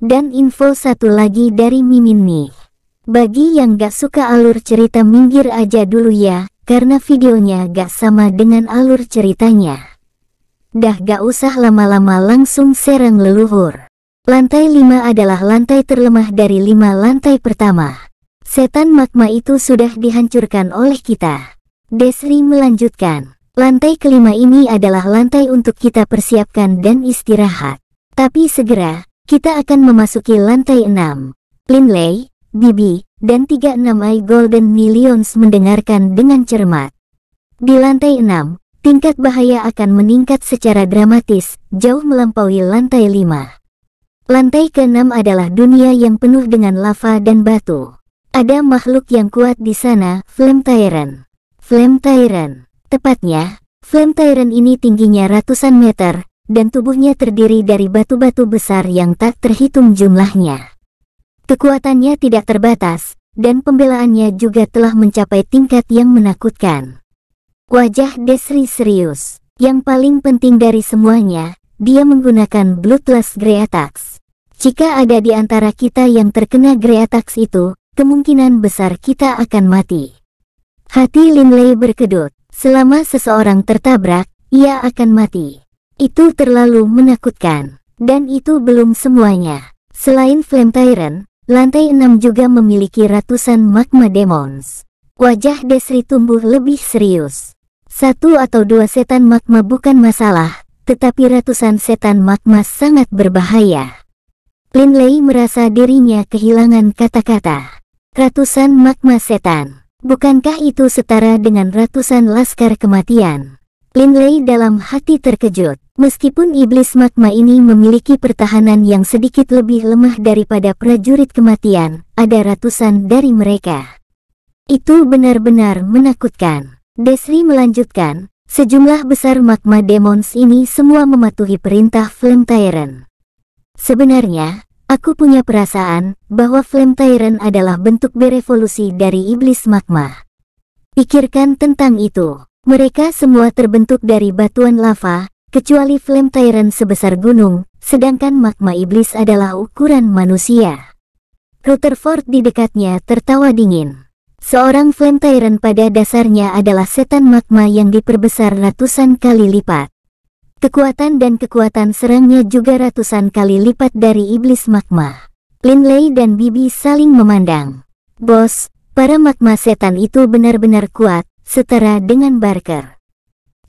Dan info satu lagi dari Mimin nih. Bagi yang gak suka alur cerita minggir aja dulu ya, karena videonya gak sama dengan alur ceritanya. Dah gak usah lama-lama langsung serang leluhur. Lantai 5 adalah lantai terlemah dari 5 lantai pertama. Setan magma itu sudah dihancurkan oleh kita. Desri melanjutkan, lantai kelima ini adalah lantai untuk kita persiapkan dan istirahat. Tapi segera, kita akan memasuki lantai 6. Linley, Bibi, dan 36i Golden Millions mendengarkan dengan cermat. Di lantai 6, tingkat bahaya akan meningkat secara dramatis, jauh melampaui lantai 5. Lantai ke-6 adalah dunia yang penuh dengan lava dan batu. Ada makhluk yang kuat di sana, Flame Tyrant. Flame Tyrant. Tepatnya, Flame Tyrant ini tingginya ratusan meter, dan tubuhnya terdiri dari batu-batu besar yang tak terhitung jumlahnya. Kekuatannya tidak terbatas, dan pembelaannya juga telah mencapai tingkat yang menakutkan. Wajah Desri serius. Yang paling penting dari semuanya, dia menggunakan Bloodless Attacks. Jika ada di antara kita yang terkena Attacks itu, kemungkinan besar kita akan mati. Hati Linley berkedut. Selama seseorang tertabrak, ia akan mati. Itu terlalu menakutkan. Dan itu belum semuanya. Selain Flame Tyrant, lantai enam juga memiliki ratusan magma demons. Wajah Desri tumbuh lebih serius. Satu atau dua setan magma bukan masalah, tetapi ratusan setan magma sangat berbahaya. Linley merasa dirinya kehilangan kata-kata. Ratusan magma setan. Bukankah itu setara dengan ratusan laskar kematian? Linley dalam hati terkejut. Meskipun iblis magma ini memiliki pertahanan yang sedikit lebih lemah daripada prajurit kematian, ada ratusan dari mereka. Itu benar-benar menakutkan. Desri melanjutkan, sejumlah besar magma demons ini semua mematuhi perintah Flame Tyrant. Sebenarnya, aku punya perasaan bahwa Flame Tyrant adalah bentuk berevolusi dari iblis magma. Pikirkan tentang itu. Mereka semua terbentuk dari batuan lava, kecuali Flame Tyrant sebesar gunung, sedangkan magma iblis adalah ukuran manusia. Rutherford di dekatnya tertawa dingin. Seorang Flame Tyrant pada dasarnya adalah setan magma yang diperbesar ratusan kali lipat. Kekuatan dan kekuatan serangnya juga ratusan kali lipat dari iblis magma. Linley dan Bibi saling memandang. Bos, para magma setan itu benar-benar kuat, setara dengan Barker.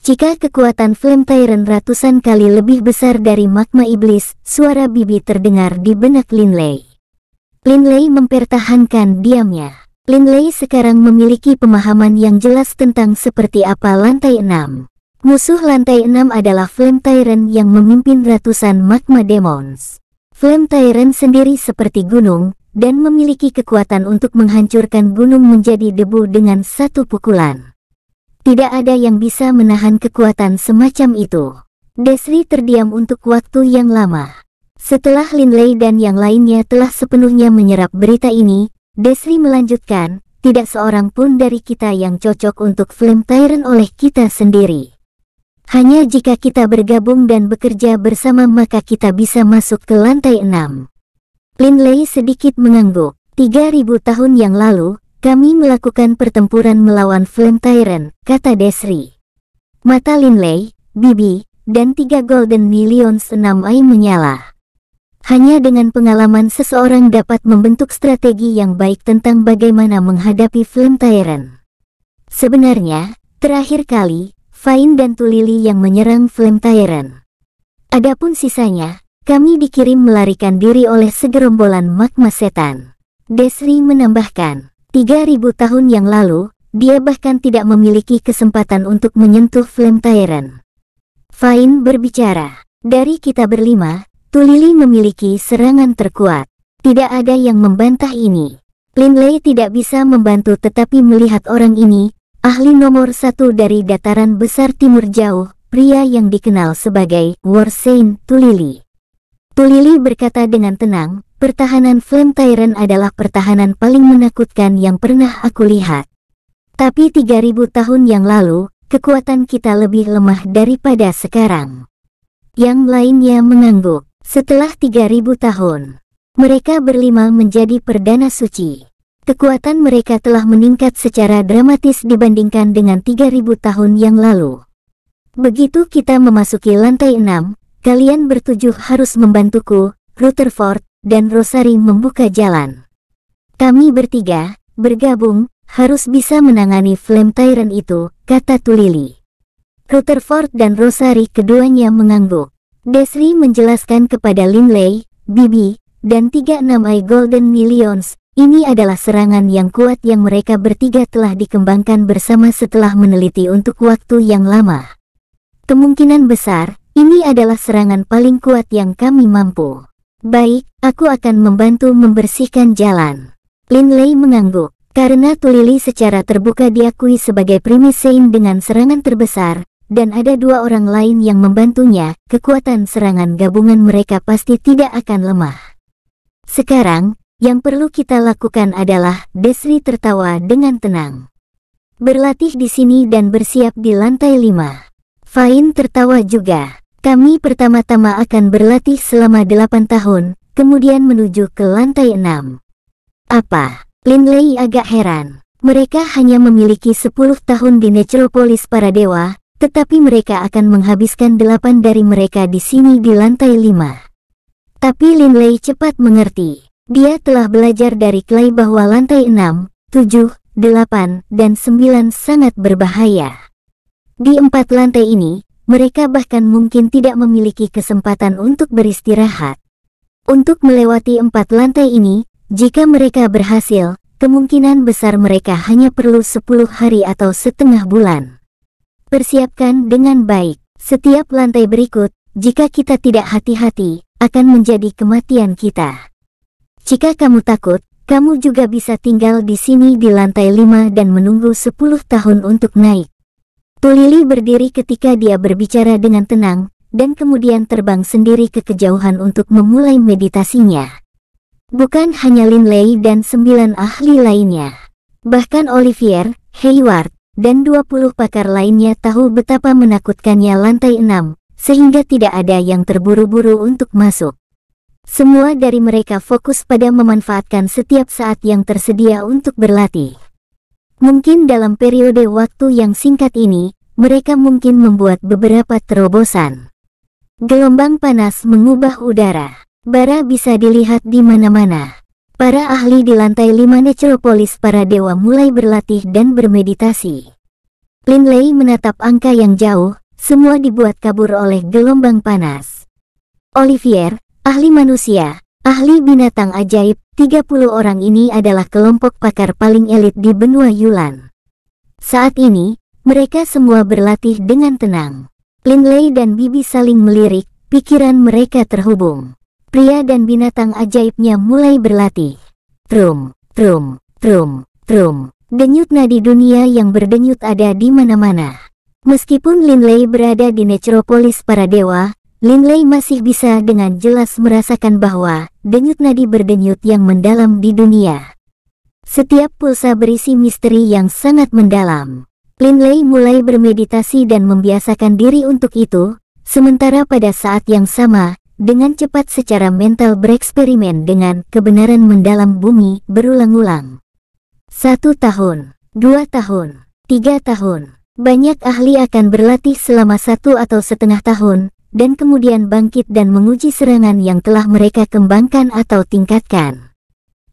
Jika kekuatan Flame Tyrant ratusan kali lebih besar dari magma iblis, suara bibi terdengar di benak Linley. Linley mempertahankan diamnya. Linley sekarang memiliki pemahaman yang jelas tentang seperti apa lantai enam. Musuh lantai enam adalah Flame Tyrant yang memimpin ratusan magma demons. Flame Tyrant sendiri seperti gunung, dan memiliki kekuatan untuk menghancurkan gunung menjadi debu dengan satu pukulan. Tidak ada yang bisa menahan kekuatan semacam itu. Desri terdiam untuk waktu yang lama. Setelah Linley dan yang lainnya telah sepenuhnya menyerap berita ini, Desri melanjutkan, tidak seorang pun dari kita yang cocok untuk Flame Tyrant oleh kita sendiri. Hanya jika kita bergabung dan bekerja bersama maka kita bisa masuk ke lantai Lin Linley sedikit mengangguk. 3000 tahun yang lalu, kami melakukan pertempuran melawan Flame Tyrant, kata Desri. Mata Linley, Bibi, dan tiga Golden Millions senam AI menyala. Hanya dengan pengalaman seseorang dapat membentuk strategi yang baik tentang bagaimana menghadapi Flame Tyrant. Sebenarnya, terakhir kali, Fain dan Tulili yang menyerang Flame Tyrant. Adapun sisanya, kami dikirim melarikan diri oleh segerombolan magma setan. Desri menambahkan, 3000 tahun yang lalu, dia bahkan tidak memiliki kesempatan untuk menyentuh Flame Tyrant. Fain berbicara, dari kita berlima, Tulili memiliki serangan terkuat. Tidak ada yang membantah ini. Plinley tidak bisa membantu tetapi melihat orang ini, ahli nomor satu dari dataran besar timur jauh, pria yang dikenal sebagai Saint Tulili. Tulili berkata dengan tenang, Pertahanan Flame Tyrant adalah pertahanan paling menakutkan yang pernah aku lihat. Tapi 3000 tahun yang lalu, kekuatan kita lebih lemah daripada sekarang. Yang lainnya mengangguk. Setelah 3000 tahun, mereka berlima menjadi perdana suci. Kekuatan mereka telah meningkat secara dramatis dibandingkan dengan 3000 tahun yang lalu. Begitu kita memasuki lantai 6, kalian bertujuh harus membantuku, Rutherford, dan Rosari membuka jalan. Kami bertiga, bergabung, harus bisa menangani Flame Tyrant itu, kata Tulili. Rutherford dan Rosari keduanya mengangguk. Desri menjelaskan kepada Linley, Bibi, dan 36i Golden Millions, ini adalah serangan yang kuat yang mereka bertiga telah dikembangkan bersama setelah meneliti untuk waktu yang lama. Kemungkinan besar, ini adalah serangan paling kuat yang kami mampu. Baik, aku akan membantu membersihkan jalan. Lin Lei mengangguk, karena Tulili secara terbuka diakui sebagai Primisein dengan serangan terbesar, dan ada dua orang lain yang membantunya, kekuatan serangan gabungan mereka pasti tidak akan lemah. Sekarang, yang perlu kita lakukan adalah, Desri tertawa dengan tenang. Berlatih di sini dan bersiap di lantai lima. Fain tertawa juga. Kami pertama-tama akan berlatih selama delapan tahun, kemudian menuju ke lantai enam. Apa? Lin Lei agak heran. Mereka hanya memiliki sepuluh tahun di Necropolis para dewa, tetapi mereka akan menghabiskan delapan dari mereka di sini di lantai lima. Tapi Lin Lei cepat mengerti. Dia telah belajar dari Clay bahwa lantai enam, tujuh, delapan, dan sembilan sangat berbahaya. Di empat lantai ini, mereka bahkan mungkin tidak memiliki kesempatan untuk beristirahat. Untuk melewati empat lantai ini, jika mereka berhasil, kemungkinan besar mereka hanya perlu sepuluh hari atau setengah bulan. Persiapkan dengan baik, setiap lantai berikut, jika kita tidak hati-hati, akan menjadi kematian kita. Jika kamu takut, kamu juga bisa tinggal di sini di lantai lima dan menunggu sepuluh tahun untuk naik. Tulili berdiri ketika dia berbicara dengan tenang, dan kemudian terbang sendiri ke kejauhan untuk memulai meditasinya. Bukan hanya Lin Lei dan sembilan ahli lainnya. Bahkan Olivier, Hayward, dan 20 pakar lainnya tahu betapa menakutkannya lantai enam, sehingga tidak ada yang terburu-buru untuk masuk. Semua dari mereka fokus pada memanfaatkan setiap saat yang tersedia untuk berlatih. Mungkin dalam periode waktu yang singkat ini, mereka mungkin membuat beberapa terobosan. Gelombang panas mengubah udara. Bara bisa dilihat di mana-mana. Para ahli di lantai 5 Necropolis para dewa mulai berlatih dan bermeditasi. Linley menatap angka yang jauh, semua dibuat kabur oleh gelombang panas. Olivier, ahli manusia, ahli binatang ajaib, 30 orang ini adalah kelompok pakar paling elit di benua Yulan. Saat ini, mereka semua berlatih dengan tenang. Linlei dan Bibi saling melirik, pikiran mereka terhubung. Pria dan binatang ajaibnya mulai berlatih. Trum, trum, trum, trum. Denyut nadi dunia yang berdenyut ada di mana-mana. Meskipun Linlei berada di Necropolis para dewa, Lei masih bisa dengan jelas merasakan bahwa denyut nadi berdenyut yang mendalam di dunia. Setiap pulsa berisi misteri yang sangat mendalam. Lei mulai bermeditasi dan membiasakan diri untuk itu, sementara pada saat yang sama, dengan cepat secara mental bereksperimen dengan kebenaran mendalam bumi berulang-ulang. Satu tahun, dua tahun, tiga tahun. Banyak ahli akan berlatih selama satu atau setengah tahun, dan kemudian bangkit dan menguji serangan yang telah mereka kembangkan atau tingkatkan.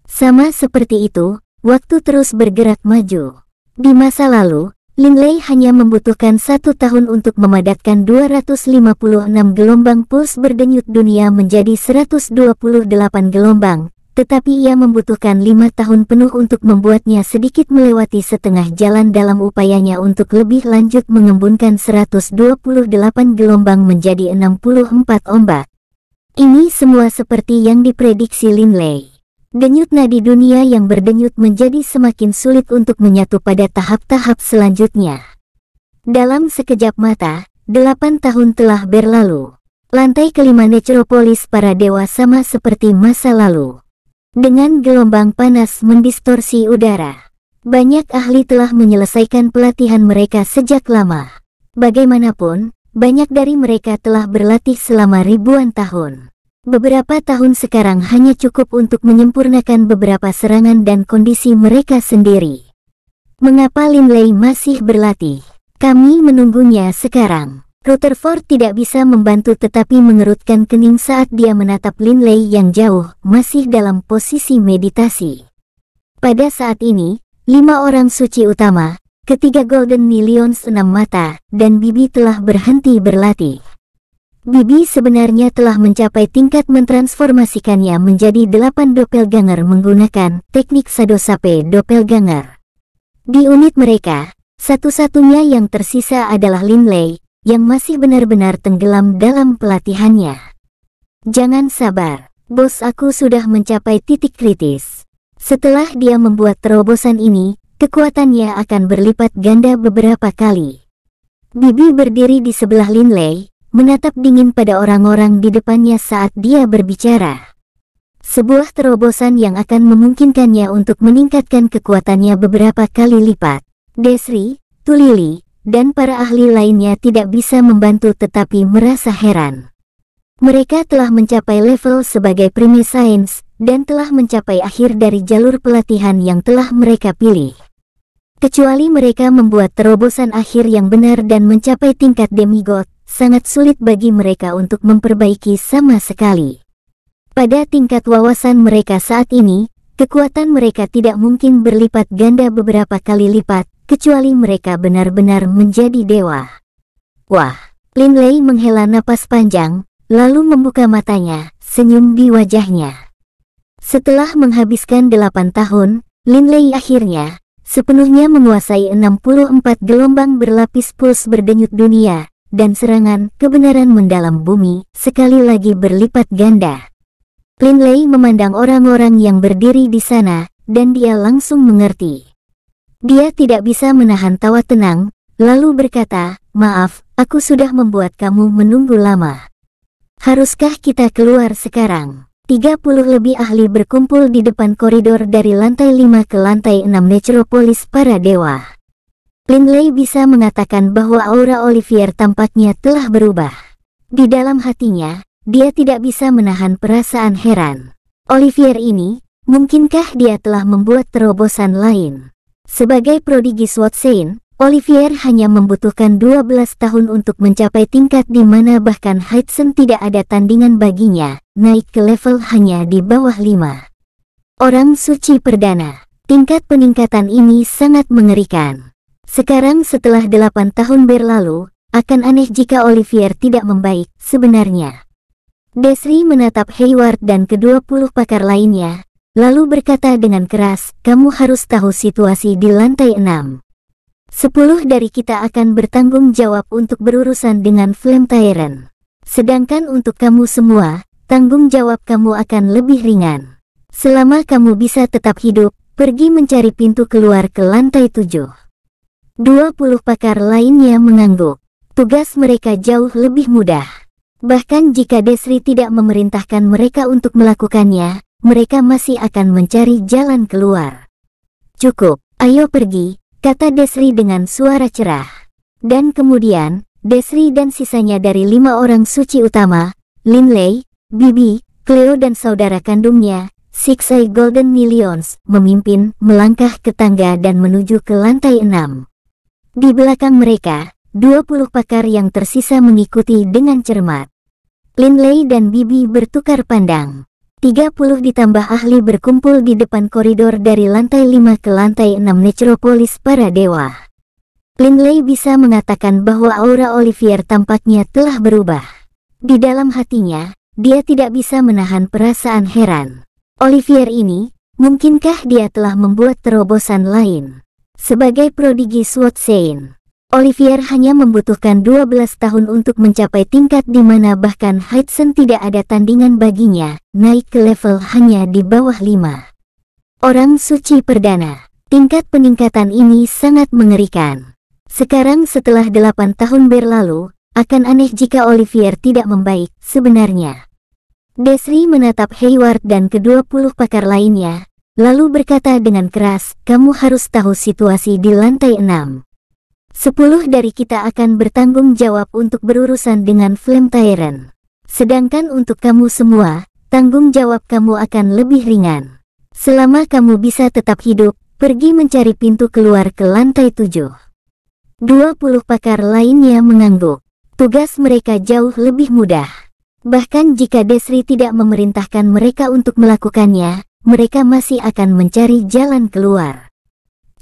Sama seperti itu, waktu terus bergerak maju. Di masa lalu, Lei hanya membutuhkan satu tahun untuk memadatkan 256 gelombang puls berdenyut dunia menjadi 128 gelombang, tetapi ia membutuhkan lima tahun penuh untuk membuatnya sedikit melewati setengah jalan dalam upayanya untuk lebih lanjut mengembunkan 128 gelombang menjadi 64 ombak. Ini semua seperti yang diprediksi Lin Lei. Denyut nadi dunia yang berdenyut menjadi semakin sulit untuk menyatu pada tahap-tahap selanjutnya. Dalam sekejap mata, delapan tahun telah berlalu. Lantai kelima Necropolis para dewa sama seperti masa lalu dengan gelombang panas mendistorsi udara. Banyak ahli telah menyelesaikan pelatihan mereka sejak lama. Bagaimanapun, banyak dari mereka telah berlatih selama ribuan tahun. Beberapa tahun sekarang hanya cukup untuk menyempurnakan beberapa serangan dan kondisi mereka sendiri. Mengapa Lin Lei masih berlatih? Kami menunggunya sekarang. Rutherford tidak bisa membantu tetapi mengerutkan kening saat dia menatap Linley yang jauh, masih dalam posisi meditasi. Pada saat ini, lima orang suci utama, ketiga Golden Millions enam mata, dan Bibi telah berhenti berlatih. Bibi sebenarnya telah mencapai tingkat mentransformasikannya menjadi delapan doppelganger menggunakan teknik sadosape doppelganger. Di unit mereka, satu-satunya yang tersisa adalah Linley, yang masih benar-benar tenggelam dalam pelatihannya. Jangan sabar, bos aku sudah mencapai titik kritis. Setelah dia membuat terobosan ini, kekuatannya akan berlipat ganda beberapa kali. Bibi berdiri di sebelah Lin Lei, menatap dingin pada orang-orang di depannya saat dia berbicara. Sebuah terobosan yang akan memungkinkannya untuk meningkatkan kekuatannya beberapa kali lipat. Desri, Tulili, dan para ahli lainnya tidak bisa membantu tetapi merasa heran. Mereka telah mencapai level sebagai prime science dan telah mencapai akhir dari jalur pelatihan yang telah mereka pilih. Kecuali mereka membuat terobosan akhir yang benar dan mencapai tingkat demigod, sangat sulit bagi mereka untuk memperbaiki sama sekali. Pada tingkat wawasan mereka saat ini, kekuatan mereka tidak mungkin berlipat ganda beberapa kali lipat, kecuali mereka benar-benar menjadi dewa. Wah, Lin Lei menghela napas panjang, lalu membuka matanya, senyum di wajahnya. Setelah menghabiskan delapan tahun, Lin Lei akhirnya sepenuhnya menguasai 64 gelombang berlapis puls berdenyut dunia, dan serangan kebenaran mendalam bumi sekali lagi berlipat ganda. Lin Lei memandang orang-orang yang berdiri di sana, dan dia langsung mengerti. Dia tidak bisa menahan tawa tenang, lalu berkata, Maaf, aku sudah membuat kamu menunggu lama. Haruskah kita keluar sekarang? 30 lebih ahli berkumpul di depan koridor dari lantai 5 ke lantai 6 Necropolis para dewa. Lindley bisa mengatakan bahwa aura Olivier tampaknya telah berubah. Di dalam hatinya, dia tidak bisa menahan perasaan heran. Olivier ini, mungkinkah dia telah membuat terobosan lain? Sebagai prodigi Swatsein, Olivier hanya membutuhkan 12 tahun untuk mencapai tingkat di mana bahkan Hudson tidak ada tandingan baginya, naik ke level hanya di bawah 5. Orang suci perdana, tingkat peningkatan ini sangat mengerikan. Sekarang setelah 8 tahun berlalu, akan aneh jika Olivier tidak membaik sebenarnya. Desri menatap Hayward dan kedua puluh pakar lainnya, lalu berkata dengan keras, kamu harus tahu situasi di lantai 6. Sepuluh dari kita akan bertanggung jawab untuk berurusan dengan Flame Tyrant. Sedangkan untuk kamu semua, tanggung jawab kamu akan lebih ringan. Selama kamu bisa tetap hidup, pergi mencari pintu keluar ke lantai tujuh. Dua puluh pakar lainnya mengangguk. Tugas mereka jauh lebih mudah. Bahkan jika Desri tidak memerintahkan mereka untuk melakukannya, mereka masih akan mencari jalan keluar. Cukup, ayo pergi, kata Desri dengan suara cerah. Dan kemudian, Desri dan sisanya dari lima orang suci utama, Linley, Bibi, Cleo dan saudara kandungnya, Sixai Golden Millions, memimpin melangkah ke tangga dan menuju ke lantai enam. Di belakang mereka, dua puluh pakar yang tersisa mengikuti dengan cermat. Linley dan Bibi bertukar pandang. 30 ditambah ahli berkumpul di depan koridor dari lantai 5 ke lantai 6 Necropolis para dewa. Lindley bisa mengatakan bahwa aura Olivier tampaknya telah berubah. Di dalam hatinya, dia tidak bisa menahan perasaan heran. Olivier ini, mungkinkah dia telah membuat terobosan lain? Sebagai prodigi Sword Saint, Olivier hanya membutuhkan 12 tahun untuk mencapai tingkat di mana bahkan Hudson tidak ada tandingan baginya, naik ke level hanya di bawah 5. Orang suci perdana. Tingkat peningkatan ini sangat mengerikan. Sekarang setelah 8 tahun berlalu, akan aneh jika Olivier tidak membaik sebenarnya. Desri menatap Hayward dan kedua puluh pakar lainnya, lalu berkata dengan keras, kamu harus tahu situasi di lantai enam. Sepuluh dari kita akan bertanggung jawab untuk berurusan dengan Flame Tyrant. Sedangkan untuk kamu semua, tanggung jawab kamu akan lebih ringan. Selama kamu bisa tetap hidup, pergi mencari pintu keluar ke lantai tujuh. Dua puluh pakar lainnya mengangguk. Tugas mereka jauh lebih mudah. Bahkan jika Desri tidak memerintahkan mereka untuk melakukannya, mereka masih akan mencari jalan keluar.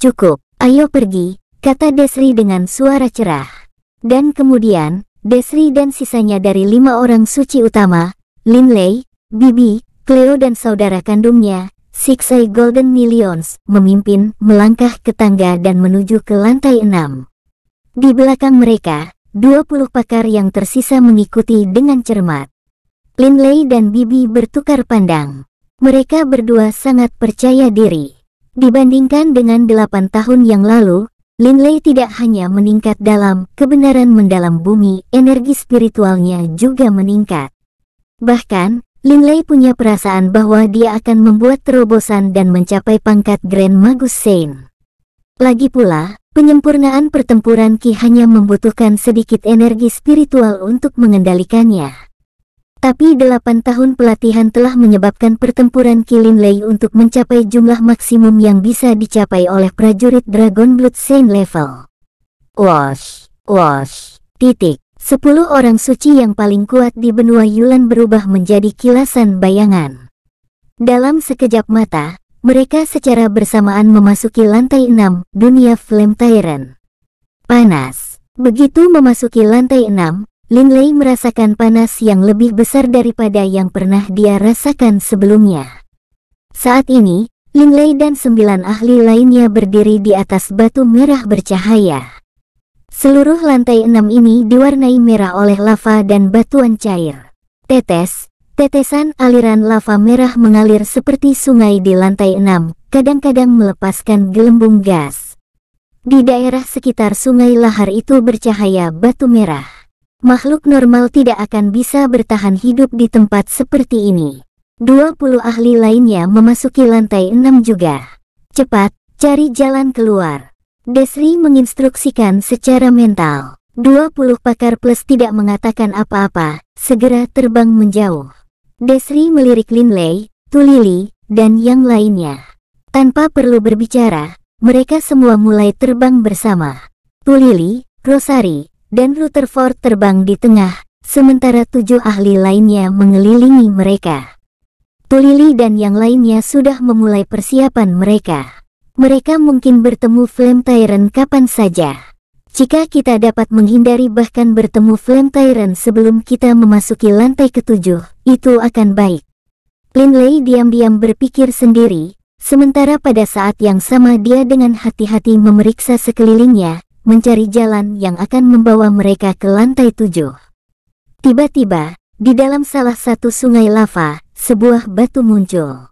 Cukup, ayo pergi, kata Desri dengan suara cerah. Dan kemudian, Desri dan sisanya dari lima orang suci utama, Lin Lei, Bibi, Cleo dan saudara kandungnya, Sixai Golden Millions, memimpin melangkah ke tangga dan menuju ke lantai enam. Di belakang mereka, dua puluh pakar yang tersisa mengikuti dengan cermat. Lin Lei dan Bibi bertukar pandang. Mereka berdua sangat percaya diri. Dibandingkan dengan delapan tahun yang lalu, Lin Lei tidak hanya meningkat dalam kebenaran mendalam bumi, energi spiritualnya juga meningkat. Bahkan, Lin Lei punya perasaan bahwa dia akan membuat terobosan dan mencapai pangkat Grand Magus Saint. Lagi pula, penyempurnaan pertempuran Ki hanya membutuhkan sedikit energi spiritual untuk mengendalikannya. Tapi delapan tahun pelatihan telah menyebabkan pertempuran Kilin Lei untuk mencapai jumlah maksimum yang bisa dicapai oleh prajurit Dragon Blood Saint level. Wash, wash, titik. Sepuluh orang suci yang paling kuat di benua Yulan berubah menjadi kilasan bayangan. Dalam sekejap mata, mereka secara bersamaan memasuki lantai enam dunia Flame Tyrant. Panas. Begitu memasuki lantai enam, Lin Lei merasakan panas yang lebih besar daripada yang pernah dia rasakan sebelumnya. Saat ini, Lin Lei dan sembilan ahli lainnya berdiri di atas batu merah bercahaya. Seluruh lantai enam ini diwarnai merah oleh lava dan batuan cair. Tetes, tetesan aliran lava merah mengalir seperti sungai di lantai enam, kadang-kadang melepaskan gelembung gas. Di daerah sekitar sungai lahar itu bercahaya batu merah. Makhluk normal tidak akan bisa bertahan hidup di tempat seperti ini. 20 ahli lainnya memasuki lantai 6 juga. Cepat, cari jalan keluar. Desri menginstruksikan secara mental. 20 pakar plus tidak mengatakan apa-apa, segera terbang menjauh. Desri melirik Linley, Tulili, dan yang lainnya. Tanpa perlu berbicara, mereka semua mulai terbang bersama. Tulili, Rosari, dan Rutherford terbang di tengah, sementara tujuh ahli lainnya mengelilingi mereka. Tulili dan yang lainnya sudah memulai persiapan mereka. Mereka mungkin bertemu Flame Tyrant kapan saja. Jika kita dapat menghindari bahkan bertemu Flame Tyrant sebelum kita memasuki lantai ketujuh, itu akan baik. Linley diam-diam berpikir sendiri, sementara pada saat yang sama dia dengan hati-hati memeriksa sekelilingnya, mencari jalan yang akan membawa mereka ke lantai tujuh. Tiba-tiba, di dalam salah satu sungai lava, sebuah batu muncul.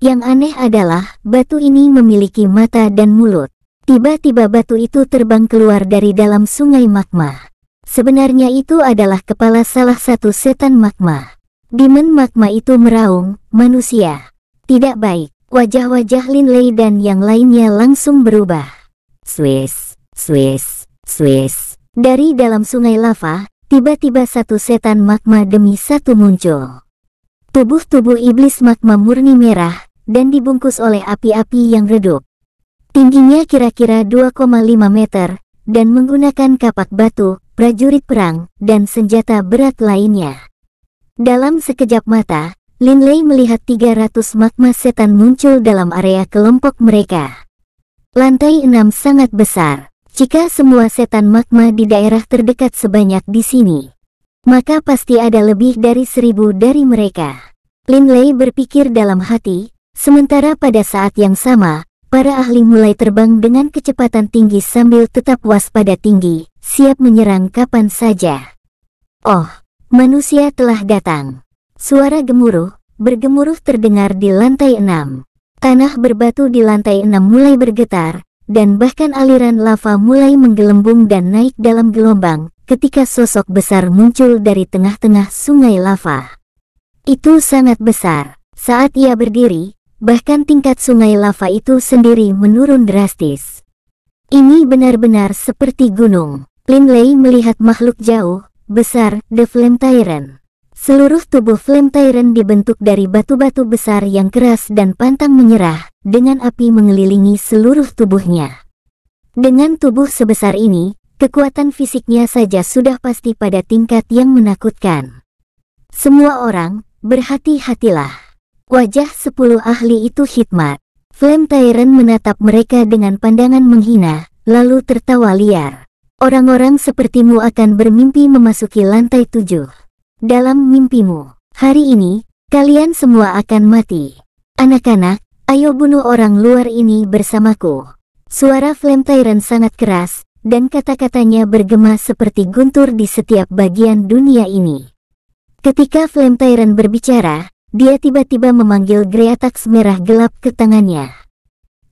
Yang aneh adalah, batu ini memiliki mata dan mulut. Tiba-tiba batu itu terbang keluar dari dalam sungai magma. Sebenarnya itu adalah kepala salah satu setan magma. Demon magma itu meraung, manusia. Tidak baik, wajah-wajah Lin Lei dan yang lainnya langsung berubah. Swiss. Swiss, Swiss. Dari dalam sungai lava, tiba-tiba satu setan magma demi satu muncul. Tubuh-tubuh iblis magma murni merah, dan dibungkus oleh api-api yang redup. Tingginya kira-kira 2,5 meter, dan menggunakan kapak batu, prajurit perang, dan senjata berat lainnya. Dalam sekejap mata, Linley melihat 300 magma setan muncul dalam area kelompok mereka. Lantai 6 sangat besar. Jika semua setan magma di daerah terdekat sebanyak di sini, maka pasti ada lebih dari seribu dari mereka. Lin Lei berpikir dalam hati, sementara pada saat yang sama, para ahli mulai terbang dengan kecepatan tinggi sambil tetap waspada tinggi, siap menyerang kapan saja. Oh, manusia telah datang. Suara gemuruh, bergemuruh terdengar di lantai enam. Tanah berbatu di lantai enam mulai bergetar, dan bahkan aliran lava mulai menggelembung dan naik dalam gelombang ketika sosok besar muncul dari tengah-tengah sungai lava. Itu sangat besar. Saat ia berdiri, bahkan tingkat sungai lava itu sendiri menurun drastis. Ini benar-benar seperti gunung. Lin Lei melihat makhluk jauh, besar, The Flame Tyrant. Seluruh tubuh Flame Tyrant dibentuk dari batu-batu besar yang keras dan pantang menyerah, dengan api mengelilingi seluruh tubuhnya. Dengan tubuh sebesar ini, kekuatan fisiknya saja sudah pasti pada tingkat yang menakutkan. Semua orang, berhati-hatilah. Wajah sepuluh ahli itu hikmat. Flame Tyrant menatap mereka dengan pandangan menghina, lalu tertawa liar. Orang-orang sepertimu akan bermimpi memasuki lantai tujuh dalam mimpimu. Hari ini, kalian semua akan mati. Anak-anak, ayo bunuh orang luar ini bersamaku. Suara Flame Tyrant sangat keras, dan kata-katanya bergema seperti guntur di setiap bagian dunia ini. Ketika Flame Tyrant berbicara, dia tiba-tiba memanggil Greatax merah gelap ke tangannya.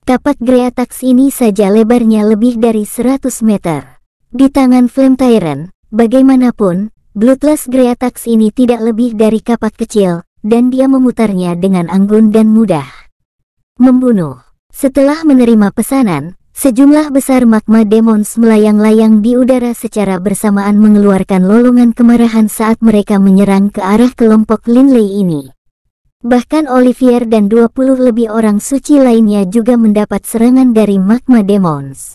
Kapak Greatax ini saja lebarnya lebih dari 100 meter. Di tangan Flame Tyrant, bagaimanapun, Bloodless Greatax ini tidak lebih dari kapak kecil, dan dia memutarnya dengan anggun dan mudah. Membunuh. Setelah menerima pesanan, sejumlah besar magma demons melayang-layang di udara secara bersamaan mengeluarkan lolongan kemarahan saat mereka menyerang ke arah kelompok Linley ini. Bahkan Olivier dan 20 lebih orang suci lainnya juga mendapat serangan dari magma demons.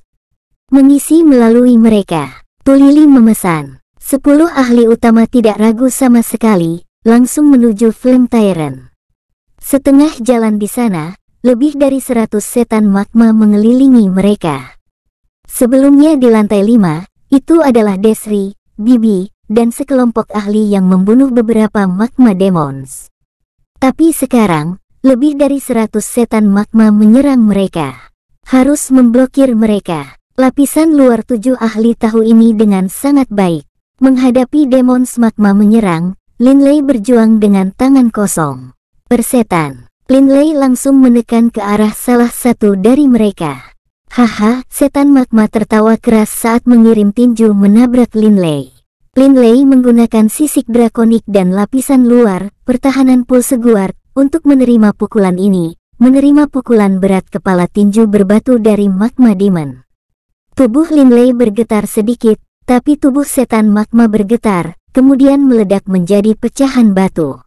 Mengisi melalui mereka, Tulili memesan. Sepuluh ahli utama tidak ragu sama sekali, langsung menuju film Tyrant. Setengah jalan di sana, lebih dari seratus setan magma mengelilingi mereka. Sebelumnya di lantai lima, itu adalah Desri, Bibi, dan sekelompok ahli yang membunuh beberapa magma demons. Tapi sekarang, lebih dari seratus setan magma menyerang mereka. Harus memblokir mereka. Lapisan luar tujuh ahli tahu ini dengan sangat baik. Menghadapi demon smagma menyerang, Lin Lei berjuang dengan tangan kosong. Persetan, Lin Lei langsung menekan ke arah salah satu dari mereka. Haha, setan magma tertawa keras saat mengirim tinju menabrak Lin Lei. Lin Lei menggunakan sisik drakonik dan lapisan luar, pertahanan pulse seguar, untuk menerima pukulan ini, menerima pukulan berat kepala tinju berbatu dari magma demon. Tubuh Lin Lei bergetar sedikit, tapi tubuh setan magma bergetar, kemudian meledak menjadi pecahan batu.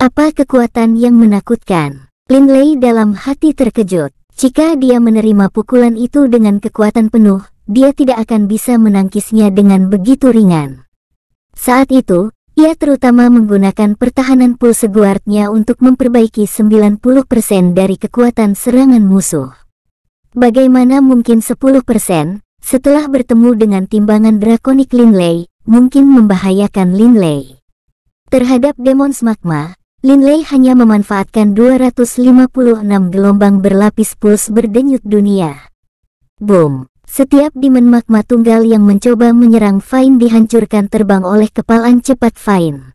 Apa kekuatan yang menakutkan? Lin Lei dalam hati terkejut. Jika dia menerima pukulan itu dengan kekuatan penuh, dia tidak akan bisa menangkisnya dengan begitu ringan. Saat itu, ia terutama menggunakan pertahanan pulse guardnya untuk memperbaiki 90% dari kekuatan serangan musuh. Bagaimana mungkin 10%? Setelah bertemu dengan timbangan drakonik Linley, mungkin membahayakan Linley. Terhadap demon Magma, Linley hanya memanfaatkan 256 gelombang berlapis puls berdenyut dunia. Boom! Setiap demon magma tunggal yang mencoba menyerang Fine dihancurkan terbang oleh kepalan cepat Fine.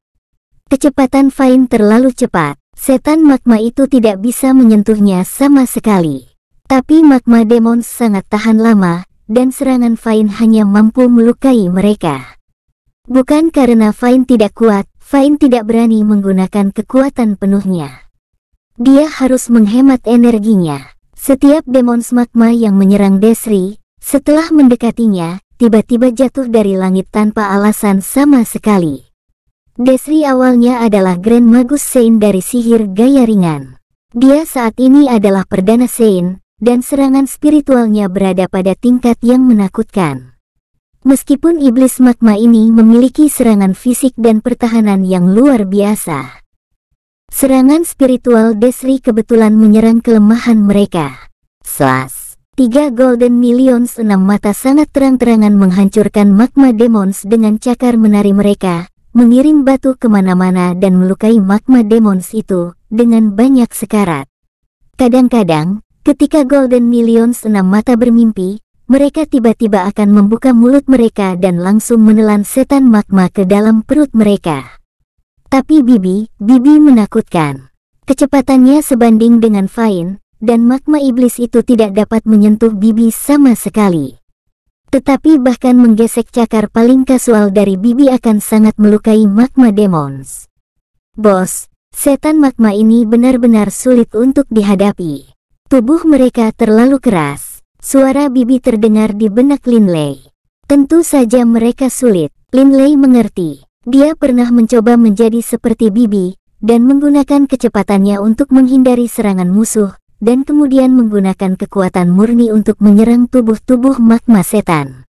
Kecepatan Fine terlalu cepat, setan magma itu tidak bisa menyentuhnya sama sekali. Tapi magma demon sangat tahan lama, dan serangan Fain hanya mampu melukai mereka. Bukan karena Fain tidak kuat, Fain tidak berani menggunakan kekuatan penuhnya. Dia harus menghemat energinya. Setiap demon magma yang menyerang Desri, setelah mendekatinya, tiba-tiba jatuh dari langit tanpa alasan sama sekali. Desri awalnya adalah Grand Magus Sein dari sihir gaya ringan. Dia saat ini adalah Perdana Sein, dan serangan spiritualnya berada pada tingkat yang menakutkan. Meskipun iblis magma ini memiliki serangan fisik dan pertahanan yang luar biasa, serangan spiritual Desri kebetulan menyerang kelemahan mereka. Slash tiga Golden Millions enam mata sangat terang-terangan menghancurkan magma demons dengan cakar menari mereka, mengirim batu kemana-mana dan melukai magma demons itu dengan banyak sekarat. Kadang-kadang, Ketika Golden Millions enam mata bermimpi, mereka tiba-tiba akan membuka mulut mereka dan langsung menelan setan magma ke dalam perut mereka. Tapi Bibi, Bibi menakutkan. Kecepatannya sebanding dengan Fain, dan magma iblis itu tidak dapat menyentuh Bibi sama sekali. Tetapi bahkan menggesek cakar paling kasual dari Bibi akan sangat melukai magma demons. Bos, setan magma ini benar-benar sulit untuk dihadapi. Tubuh mereka terlalu keras. Suara bibi terdengar di benak Lin Lei. Tentu saja mereka sulit. Lin Lei mengerti. Dia pernah mencoba menjadi seperti bibi, dan menggunakan kecepatannya untuk menghindari serangan musuh, dan kemudian menggunakan kekuatan murni untuk menyerang tubuh-tubuh magma setan.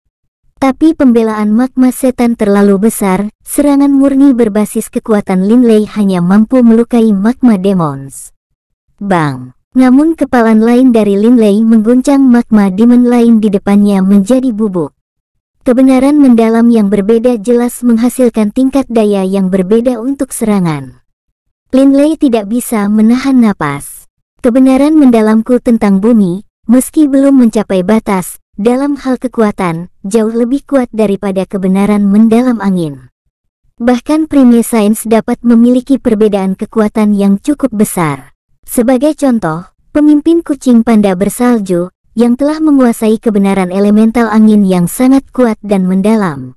Tapi pembelaan magma setan terlalu besar, serangan murni berbasis kekuatan Lin Lei hanya mampu melukai magma demons. Bang! Namun kepalan lain dari Lin Lei mengguncang magma demon lain di depannya menjadi bubuk. Kebenaran mendalam yang berbeda jelas menghasilkan tingkat daya yang berbeda untuk serangan. Lin Lei tidak bisa menahan napas. Kebenaran mendalamku tentang bumi, meski belum mencapai batas, dalam hal kekuatan, jauh lebih kuat daripada kebenaran mendalam angin. Bahkan Prime Science dapat memiliki perbedaan kekuatan yang cukup besar. Sebagai contoh, pemimpin kucing panda bersalju yang telah menguasai kebenaran elemental angin yang sangat kuat dan mendalam.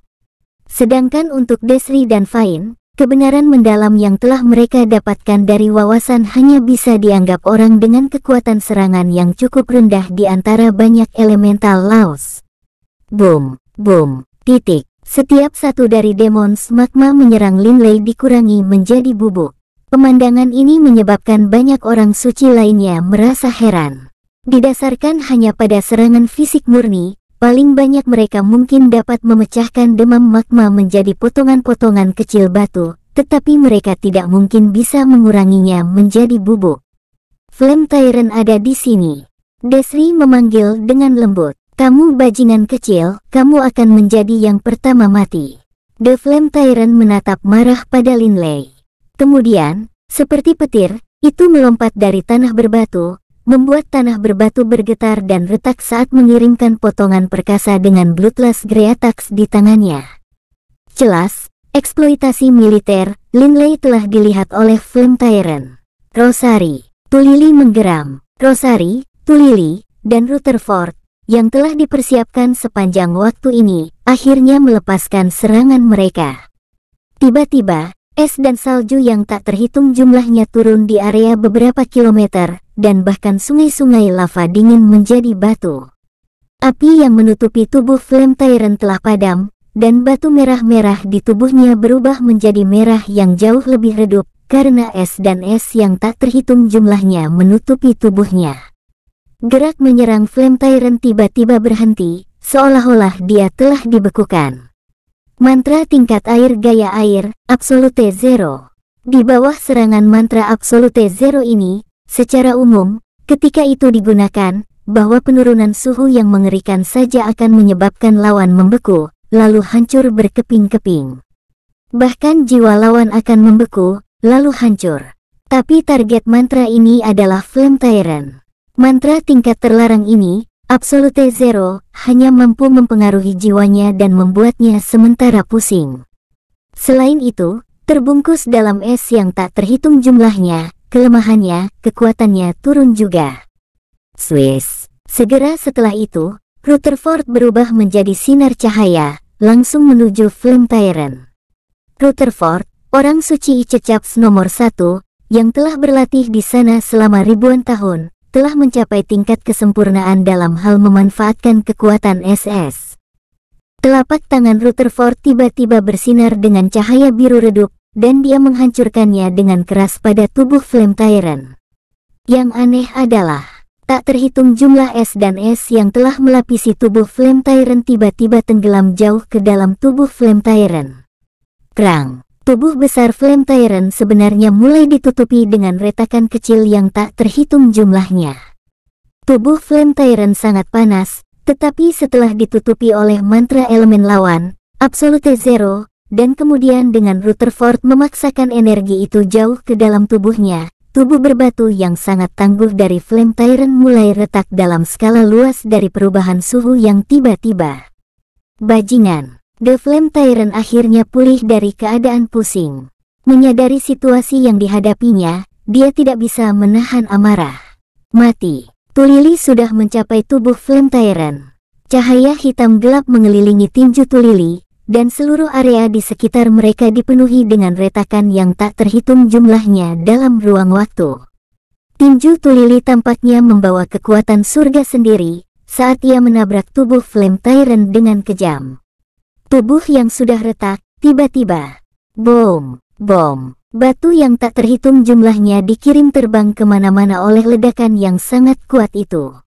Sedangkan untuk Desri dan Fain, kebenaran mendalam yang telah mereka dapatkan dari wawasan hanya bisa dianggap orang dengan kekuatan serangan yang cukup rendah di antara banyak elemental laos. Boom, boom, titik. Setiap satu dari demons magma menyerang Linlei dikurangi menjadi bubuk. Pemandangan ini menyebabkan banyak orang suci lainnya merasa heran. Didasarkan hanya pada serangan fisik murni, paling banyak mereka mungkin dapat memecahkan demam magma menjadi potongan-potongan kecil batu, tetapi mereka tidak mungkin bisa menguranginya menjadi bubuk. Flame Tyrant ada di sini. Desri memanggil dengan lembut. Kamu bajingan kecil, kamu akan menjadi yang pertama mati. The Flame Tyrant menatap marah pada Linley. Kemudian, seperti petir, itu melompat dari tanah berbatu, membuat tanah berbatu bergetar dan retak saat mengirimkan potongan perkasa dengan Bloodless Greatax di tangannya. Jelas, eksploitasi militer, Linley telah dilihat oleh Flame Tyrant. Rosari, Tulili menggeram, Rosari, Tulili, dan Rutherford, yang telah dipersiapkan sepanjang waktu ini, akhirnya melepaskan serangan mereka. Tiba-tiba, Es dan salju yang tak terhitung jumlahnya turun di area beberapa kilometer, dan bahkan sungai-sungai lava dingin menjadi batu. Api yang menutupi tubuh Flame Tyrant telah padam, dan batu merah-merah di tubuhnya berubah menjadi merah yang jauh lebih redup, karena es dan es yang tak terhitung jumlahnya menutupi tubuhnya. Gerak menyerang Flame Tyrant tiba-tiba berhenti, seolah-olah dia telah dibekukan. Mantra tingkat air gaya air, Absolute Zero. Di bawah serangan mantra Absolute Zero ini, secara umum, ketika itu digunakan, bahwa penurunan suhu yang mengerikan saja akan menyebabkan lawan membeku, lalu hancur berkeping-keping. Bahkan jiwa lawan akan membeku, lalu hancur. Tapi target mantra ini adalah Flame Tyrant. Mantra tingkat terlarang ini, Absolute Zero hanya mampu mempengaruhi jiwanya dan membuatnya sementara pusing. Selain itu, terbungkus dalam es yang tak terhitung jumlahnya, kelemahannya, kekuatannya turun juga. Swiss. Segera setelah itu, Rutherford berubah menjadi sinar cahaya, langsung menuju Flame Tyrant. Rutherford, orang suci Icecaps nomor satu, yang telah berlatih di sana selama ribuan tahun, telah mencapai tingkat kesempurnaan dalam hal memanfaatkan kekuatan SS. Telapak tangan Rutherford tiba-tiba bersinar dengan cahaya biru redup, dan dia menghancurkannya dengan keras pada tubuh Flame Tyrant. Yang aneh adalah, tak terhitung jumlah S dan S yang telah melapisi tubuh Flame Tyrant tiba-tiba tenggelam jauh ke dalam tubuh Flame Tyrant. Krang! Tubuh besar Flame Tyrant sebenarnya mulai ditutupi dengan retakan kecil yang tak terhitung jumlahnya. Tubuh Flame Tyrant sangat panas, tetapi setelah ditutupi oleh mantra elemen lawan, Absolute Zero, dan kemudian dengan Rutherford memaksakan energi itu jauh ke dalam tubuhnya, tubuh berbatu yang sangat tangguh dari Flame Tyrant mulai retak dalam skala luas dari perubahan suhu yang tiba-tiba. Bajingan The Flame Tyrant akhirnya pulih dari keadaan pusing. Menyadari situasi yang dihadapinya, dia tidak bisa menahan amarah. Mati. Tulili sudah mencapai tubuh Flame Tyrant. Cahaya hitam gelap mengelilingi tinju Tulili, dan seluruh area di sekitar mereka dipenuhi dengan retakan yang tak terhitung jumlahnya dalam ruang waktu. Tinju Tulili tampaknya membawa kekuatan surga sendiri, saat ia menabrak tubuh Flame Tyrant dengan kejam. Tubuh yang sudah retak, tiba-tiba. Bom, bom, batu yang tak terhitung jumlahnya dikirim terbang kemana-mana oleh ledakan yang sangat kuat itu.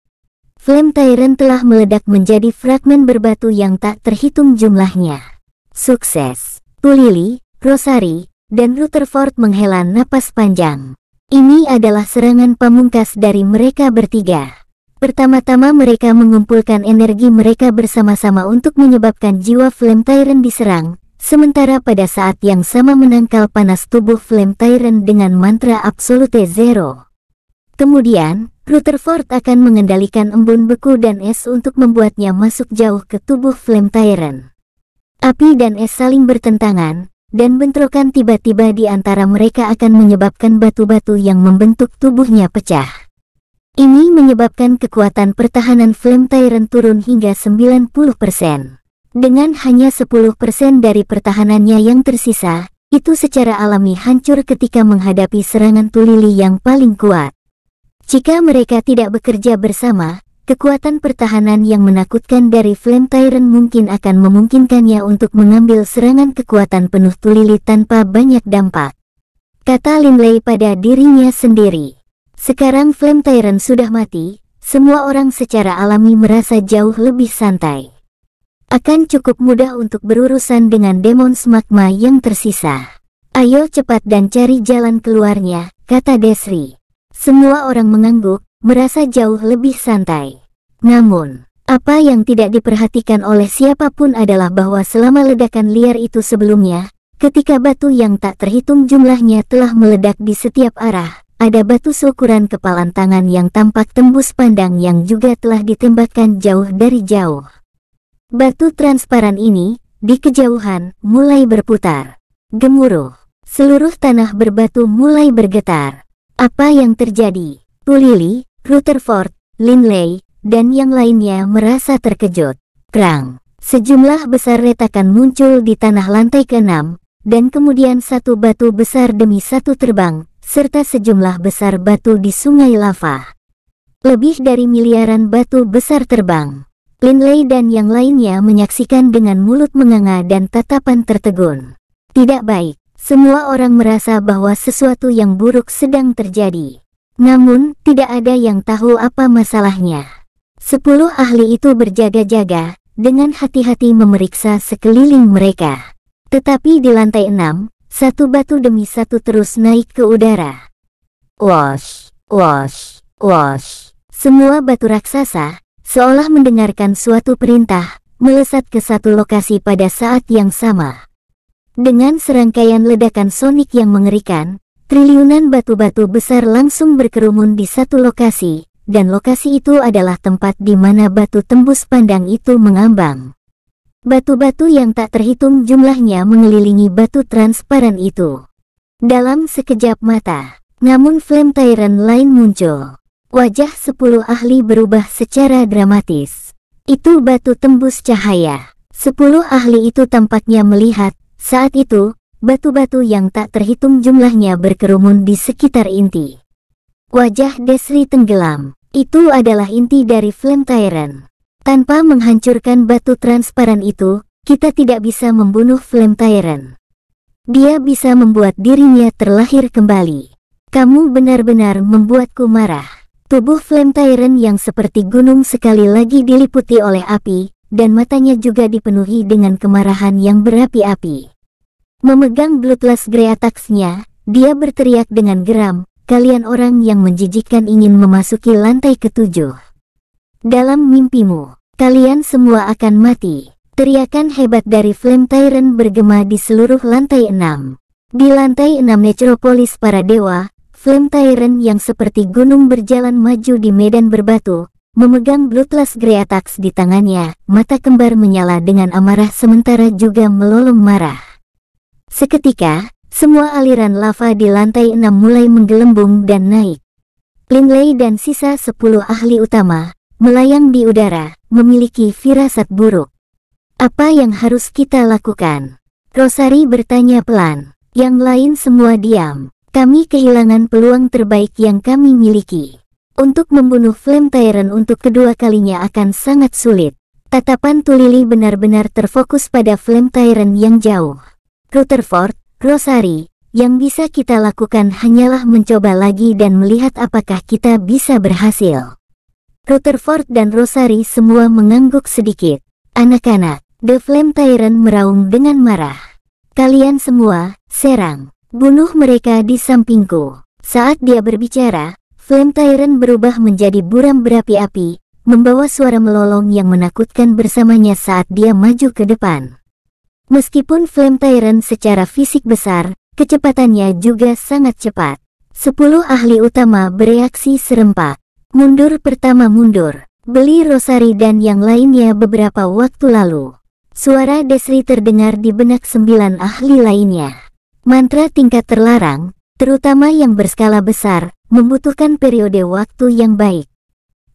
Flame Tyrant telah meledak menjadi fragmen berbatu yang tak terhitung jumlahnya. Sukses! Tulili, Rosari, dan Rutherford menghela napas panjang. Ini adalah serangan pamungkas dari mereka bertiga. Pertama-tama mereka mengumpulkan energi mereka bersama-sama untuk menyebabkan jiwa Flame Tyrant diserang, sementara pada saat yang sama menangkal panas tubuh Flame Tyrant dengan mantra Absolute Zero. Kemudian, Rutherford akan mengendalikan embun beku dan es untuk membuatnya masuk jauh ke tubuh Flame Tyrant. Api dan es saling bertentangan, dan bentrokan tiba-tiba di antara mereka akan menyebabkan batu-batu yang membentuk tubuhnya pecah. Ini menyebabkan kekuatan pertahanan Flame Tyrant turun hingga 90%. Dengan hanya 10% dari pertahanannya yang tersisa, itu secara alami hancur ketika menghadapi serangan Tulili yang paling kuat. Jika mereka tidak bekerja bersama, kekuatan pertahanan yang menakutkan dari Flame Tyrant mungkin akan memungkinkannya untuk mengambil serangan kekuatan penuh Tulili tanpa banyak dampak. Kata Lin Lei pada dirinya sendiri. Sekarang Flame Tyrant sudah mati, semua orang secara alami merasa jauh lebih santai. Akan cukup mudah untuk berurusan dengan demon magma yang tersisa. Ayo cepat dan cari jalan keluarnya, kata Desri. Semua orang mengangguk, merasa jauh lebih santai. Namun, apa yang tidak diperhatikan oleh siapapun adalah bahwa selama ledakan liar itu sebelumnya, ketika batu yang tak terhitung jumlahnya telah meledak di setiap arah, ada batu seukuran kepalan tangan yang tampak tembus pandang yang juga telah ditembakkan jauh dari jauh. Batu transparan ini, di kejauhan, mulai berputar. Gemuruh, seluruh tanah berbatu mulai bergetar. Apa yang terjadi? Tulili, Rutherford, Linley, dan yang lainnya merasa terkejut. Krang. sejumlah besar retakan muncul di tanah lantai keenam, dan kemudian satu batu besar demi satu terbang, serta sejumlah besar batu di sungai lava. Lebih dari miliaran batu besar terbang. Linley dan yang lainnya menyaksikan dengan mulut menganga dan tatapan tertegun. Tidak baik, semua orang merasa bahwa sesuatu yang buruk sedang terjadi. Namun, tidak ada yang tahu apa masalahnya. Sepuluh ahli itu berjaga-jaga, dengan hati-hati memeriksa sekeliling mereka. Tetapi di lantai enam, satu batu demi satu terus naik ke udara. Wash, wash, wash. Semua batu raksasa, seolah mendengarkan suatu perintah, melesat ke satu lokasi pada saat yang sama. Dengan serangkaian ledakan sonik yang mengerikan, triliunan batu-batu besar langsung berkerumun di satu lokasi, dan lokasi itu adalah tempat di mana batu tembus pandang itu mengambang. Batu-batu yang tak terhitung jumlahnya mengelilingi batu transparan itu. Dalam sekejap mata, namun flame tyrant lain muncul. Wajah sepuluh ahli berubah secara dramatis. Itu batu tembus cahaya. Sepuluh ahli itu tampaknya melihat, saat itu, batu-batu yang tak terhitung jumlahnya berkerumun di sekitar inti. Wajah Desri tenggelam. Itu adalah inti dari Flame Tyrant. Tanpa menghancurkan batu transparan itu, kita tidak bisa membunuh Flame Tyrant. Dia bisa membuat dirinya terlahir kembali. Kamu benar-benar membuatku marah. Tubuh Flame Tyrant yang seperti gunung sekali lagi diliputi oleh api, dan matanya juga dipenuhi dengan kemarahan yang berapi-api. Memegang Bloodless Grey Attacks-nya, dia berteriak dengan geram, kalian orang yang menjijikkan ingin memasuki lantai ketujuh. Dalam mimpimu, Kalian semua akan mati. Teriakan hebat dari Flame Tyrant bergema di seluruh lantai 6. Di lantai 6 Metropolis para dewa, Flame Tyrant yang seperti gunung berjalan maju di medan berbatu, memegang Bloodlust Greatax di tangannya, mata kembar menyala dengan amarah sementara juga melolong marah. Seketika, semua aliran lava di lantai 6 mulai menggelembung dan naik. Linley dan sisa 10 ahli utama, melayang di udara, memiliki firasat buruk. Apa yang harus kita lakukan? Rosari bertanya pelan. Yang lain semua diam. Kami kehilangan peluang terbaik yang kami miliki. Untuk membunuh Flame Tyrant untuk kedua kalinya akan sangat sulit. Tatapan Tulili benar-benar terfokus pada Flame Tyrant yang jauh. Rutherford, Rosari, yang bisa kita lakukan hanyalah mencoba lagi dan melihat apakah kita bisa berhasil. Rutherford dan Rosari semua mengangguk sedikit. Anak-anak, The Flame Tyrant meraung dengan marah. Kalian semua, serang. Bunuh mereka di sampingku. Saat dia berbicara, Flame Tyrant berubah menjadi buram berapi-api, membawa suara melolong yang menakutkan bersamanya saat dia maju ke depan. Meskipun Flame Tyrant secara fisik besar, kecepatannya juga sangat cepat. Sepuluh ahli utama bereaksi serempak. Mundur pertama mundur, beli Rosari dan yang lainnya beberapa waktu lalu. Suara Desri terdengar di benak sembilan ahli lainnya. Mantra tingkat terlarang, terutama yang berskala besar, membutuhkan periode waktu yang baik.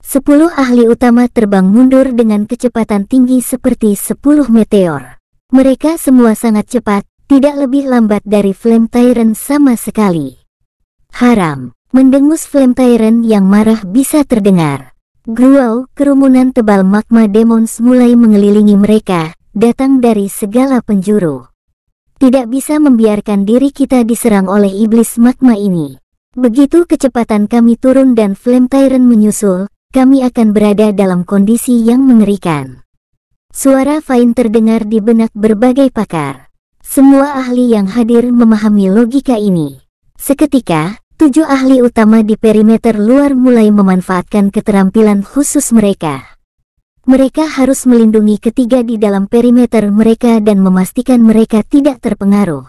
Sepuluh ahli utama terbang mundur dengan kecepatan tinggi seperti sepuluh meteor. Mereka semua sangat cepat, tidak lebih lambat dari Flame Tyrant sama sekali. Haram, mendengus Flame yang marah bisa terdengar. Gruau, kerumunan tebal magma demons mulai mengelilingi mereka, datang dari segala penjuru. Tidak bisa membiarkan diri kita diserang oleh iblis magma ini. Begitu kecepatan kami turun dan Flame Tyrant menyusul, kami akan berada dalam kondisi yang mengerikan. Suara Fain terdengar di benak berbagai pakar. Semua ahli yang hadir memahami logika ini. Seketika, tujuh ahli utama di perimeter luar mulai memanfaatkan keterampilan khusus mereka. Mereka harus melindungi ketiga di dalam perimeter mereka dan memastikan mereka tidak terpengaruh.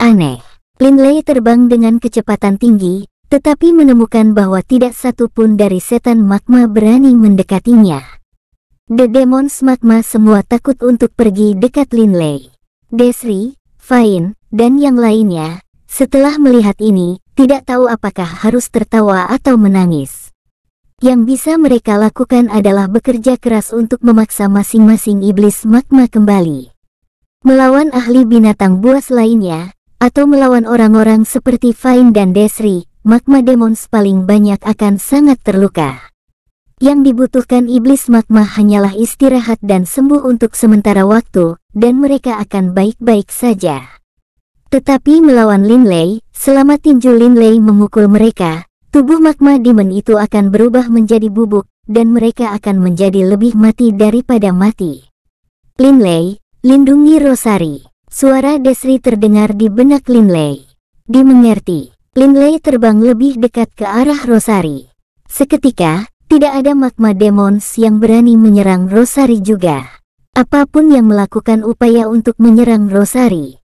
Aneh, Lindley terbang dengan kecepatan tinggi, tetapi menemukan bahwa tidak satu pun dari setan magma berani mendekatinya. The Demons Magma semua takut untuk pergi dekat Lei. Desri, Fain, dan yang lainnya, setelah melihat ini, tidak tahu apakah harus tertawa atau menangis. Yang bisa mereka lakukan adalah bekerja keras untuk memaksa masing-masing iblis magma kembali. Melawan ahli binatang buas lainnya, atau melawan orang-orang seperti Fain dan Desri, magma demons paling banyak akan sangat terluka. Yang dibutuhkan iblis magma hanyalah istirahat dan sembuh untuk sementara waktu, dan mereka akan baik-baik saja. Tetapi melawan Lin Lei, selama tinju Lin Lei memukul mereka, tubuh magma demon itu akan berubah menjadi bubuk, dan mereka akan menjadi lebih mati daripada mati. Lin Lei, lindungi Rosari. Suara Desri terdengar di benak Lin Lei. Dimengerti, Lin Lei terbang lebih dekat ke arah Rosari. Seketika, tidak ada magma demons yang berani menyerang Rosari juga. Apapun yang melakukan upaya untuk menyerang Rosari,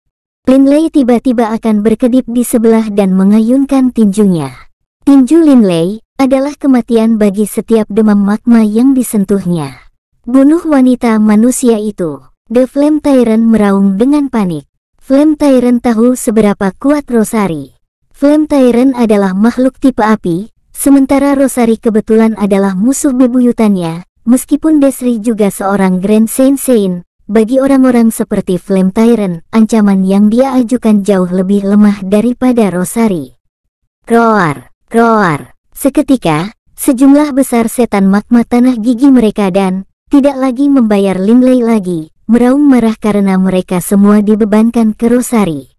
Lin Lei tiba-tiba akan berkedip di sebelah dan mengayunkan tinjunya. Tinju Lin Lei adalah kematian bagi setiap demam magma yang disentuhnya. Bunuh wanita manusia itu. The Flame Tyrant meraung dengan panik. Flame Tyrant tahu seberapa kuat Rosari. Flame Tyrant adalah makhluk tipe api, sementara Rosari kebetulan adalah musuh bebuyutannya, meskipun Desri juga seorang Grand Saint Saint, bagi orang-orang seperti Flame Tyrant, ancaman yang dia ajukan jauh lebih lemah daripada Rosari. Roar, roar. Seketika, sejumlah besar setan magma tanah gigi mereka dan tidak lagi membayar Limley lagi, meraung marah karena mereka semua dibebankan ke Rosari.